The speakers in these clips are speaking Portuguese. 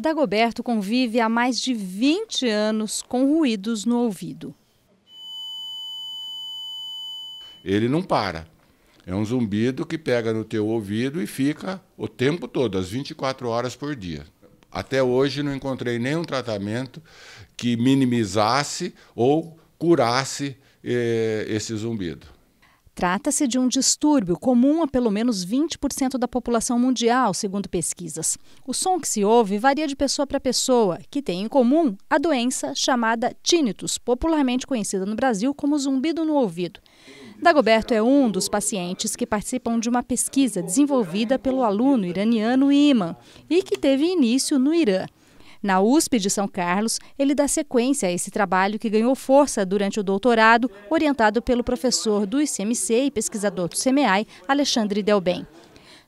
Dagoberto convive há mais de 20 anos com ruídos no ouvido. Ele não para. É um zumbido que pega no teu ouvido e fica o tempo todo, as 24 horas por dia. Até hoje não encontrei nenhum tratamento que minimizasse ou curasse eh, esse zumbido. Trata-se de um distúrbio comum a pelo menos 20% da população mundial, segundo pesquisas. O som que se ouve varia de pessoa para pessoa, que tem em comum a doença chamada tinnitus, popularmente conhecida no Brasil como zumbido no ouvido. Dagoberto é um dos pacientes que participam de uma pesquisa desenvolvida pelo aluno iraniano Iman e que teve início no Irã. Na USP de São Carlos, ele dá sequência a esse trabalho que ganhou força durante o doutorado, orientado pelo professor do ICMC e pesquisador do CMEAI, Alexandre Delben.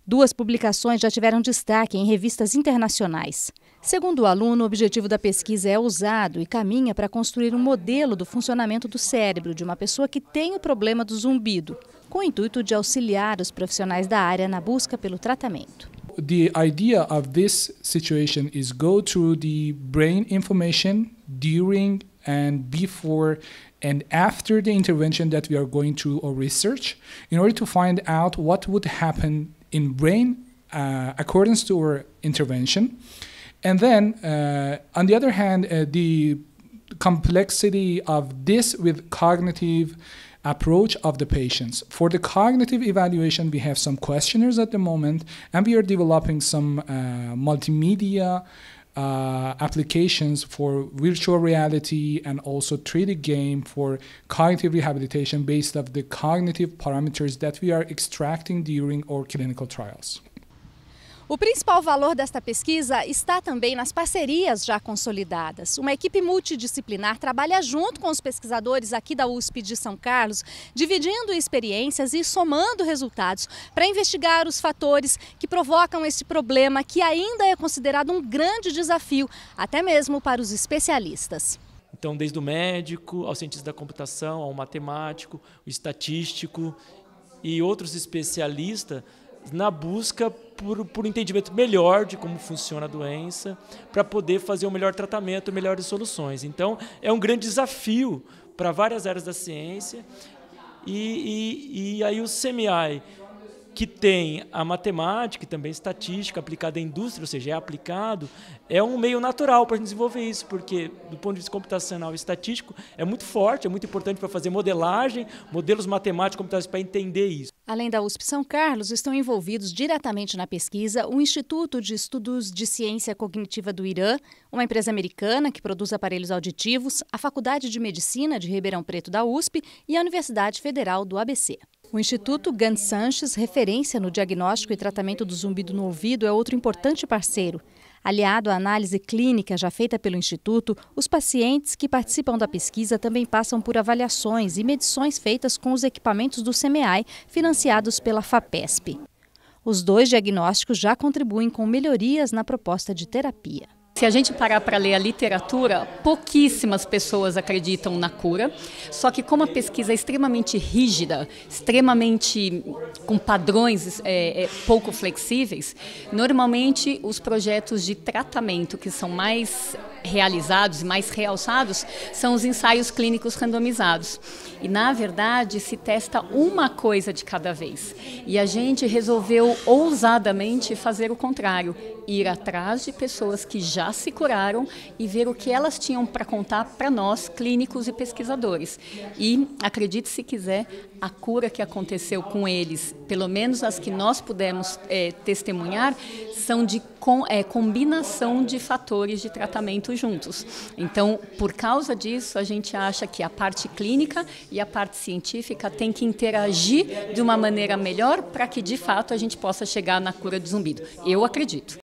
Duas publicações já tiveram destaque em revistas internacionais. Segundo o aluno, o objetivo da pesquisa é ousado e caminha para construir um modelo do funcionamento do cérebro de uma pessoa que tem o problema do zumbido, com o intuito de auxiliar os profissionais da área na busca pelo tratamento. the idea of this situation is go through the brain information during and before and after the intervention that we are going through or research in order to find out what would happen in brain uh, accordance to our intervention and then uh, on the other hand uh, the complexity of this with cognitive approach of the patients. For the cognitive evaluation, we have some questionnaires at the moment, and we are developing some uh, multimedia. Uh, applications for virtual reality and also 3D game for cognitive rehabilitation based of the cognitive parameters that we are extracting during our clinical trials. O principal valor desta pesquisa está também nas parcerias já consolidadas. Uma equipe multidisciplinar trabalha junto com os pesquisadores aqui da USP de São Carlos, dividindo experiências e somando resultados para investigar os fatores que provocam esse problema que ainda é considerado um grande desafio, até mesmo para os especialistas. Então, desde o médico, ao cientista da computação, ao matemático, o estatístico e outros especialistas na busca por, por entendimento melhor de como funciona a doença, para poder fazer o um melhor tratamento, melhores soluções. Então, é um grande desafio para várias áreas da ciência. E, e, e aí o CMI, que tem a matemática e também estatística aplicada à indústria, ou seja, é aplicado, é um meio natural para desenvolver isso, porque do ponto de vista computacional e estatístico é muito forte, é muito importante para fazer modelagem, modelos matemáticos computacionais para entender isso. Além da USP São Carlos, estão envolvidos diretamente na pesquisa o Instituto de Estudos de Ciência Cognitiva do Irã, uma empresa americana que produz aparelhos auditivos, a Faculdade de Medicina de Ribeirão Preto da USP e a Universidade Federal do ABC. O Instituto Gans Sanches, referência no diagnóstico e tratamento do zumbido no ouvido, é outro importante parceiro. Aliado à análise clínica já feita pelo Instituto, os pacientes que participam da pesquisa também passam por avaliações e medições feitas com os equipamentos do SEMEAI, financiados pela FAPESP. Os dois diagnósticos já contribuem com melhorias na proposta de terapia. Se a gente parar para ler a literatura, pouquíssimas pessoas acreditam na cura. Só que como a pesquisa é extremamente rígida, extremamente com padrões é, é, pouco flexíveis, normalmente os projetos de tratamento que são mais realizados e mais realçados são os ensaios clínicos randomizados. E, na verdade, se testa uma coisa de cada vez. E a gente resolveu ousadamente fazer o contrário, ir atrás de pessoas que já se curaram e ver o que elas tinham para contar para nós, clínicos e pesquisadores. E, acredite se quiser, a cura que aconteceu com eles pelo menos as que nós pudemos é, testemunhar, são de com, é, combinação de fatores de tratamento juntos. Então, por causa disso, a gente acha que a parte clínica e a parte científica tem que interagir de uma maneira melhor para que, de fato, a gente possa chegar na cura do zumbido. Eu acredito.